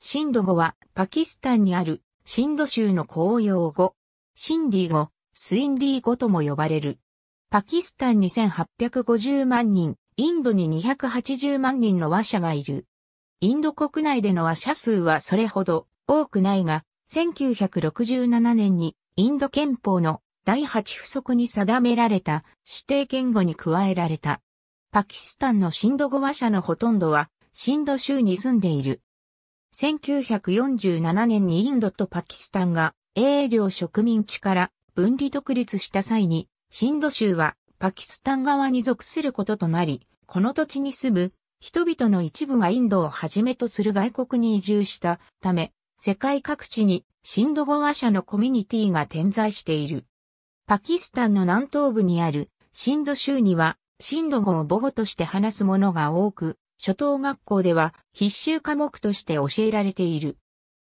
震度語はパキスタンにあるシンド州の公用語、シンディ語、スインディ語とも呼ばれる。パキスタンに1850万人、インドに280万人の和者がいる。インド国内での和者数はそれほど多くないが、1967年にインド憲法の第8不足に定められた指定言語に加えられた。パキスタンのシンド語話者のほとんどは、シンド州に住んでいる。1947年にインドとパキスタンが英領植民地から分離独立した際に、シンド州はパキスタン側に属することとなり、この土地に住む人々の一部がインドをはじめとする外国に移住したため、世界各地にシンド語話者のコミュニティが点在している。パキスタンの南東部にあるシンド州にはシンド語を母語として話す者が多く、初等学校では必修科目として教えられている。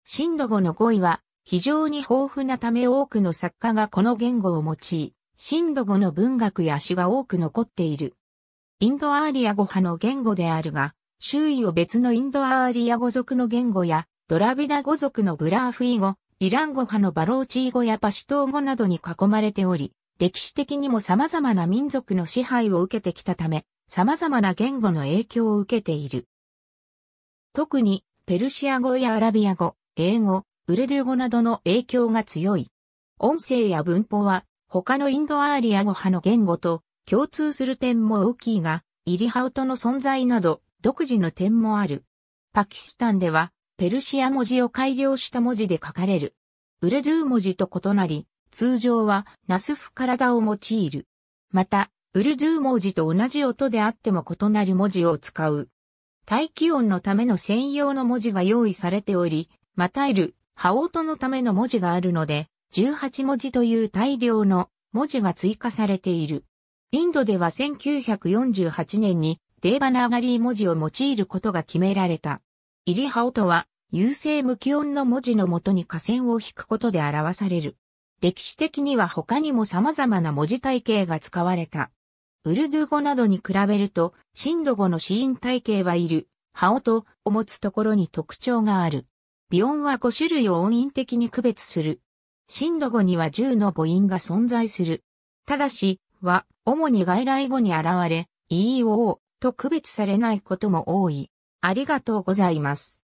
震度後の語彙は非常に豊富なため多くの作家がこの言語を用い、震度後の文学や詩が多く残っている。インドアーリア語派の言語であるが、周囲を別のインドアーリア語族の言語や、ドラビダ語族のブラーフィー語、イラン語派のバローチー語やパシトー語などに囲まれており、歴史的にも様々な民族の支配を受けてきたため、様々な言語の影響を受けている。特にペルシア語やアラビア語、英語、ウルドゥ語などの影響が強い。音声や文法は他のインドアーリア語派の言語と共通する点も大きいが、イリハウトの存在など独自の点もある。パキスタンではペルシア文字を改良した文字で書かれる。ウルドゥ文字と異なり、通常はナスフ体を用いる。また、ウルドゥー文字と同じ音であっても異なる文字を使う。大気音のための専用の文字が用意されており、またいる、オ音のための文字があるので、18文字という大量の文字が追加されている。インドでは1948年にデーバナーガリー文字を用いることが決められた。イリハオトは、優勢無気音の文字のもとに下線を引くことで表される。歴史的には他にも様々な文字体系が使われた。ウルドゥ語などに比べると、シンド語の死因体系はいる、ハオを持つところに特徴がある。微音は5種類を音韻的に区別する。シンド語には10の母音が存在する。ただし、は、主に外来語に現れ、EO と区別されないことも多い。ありがとうございます。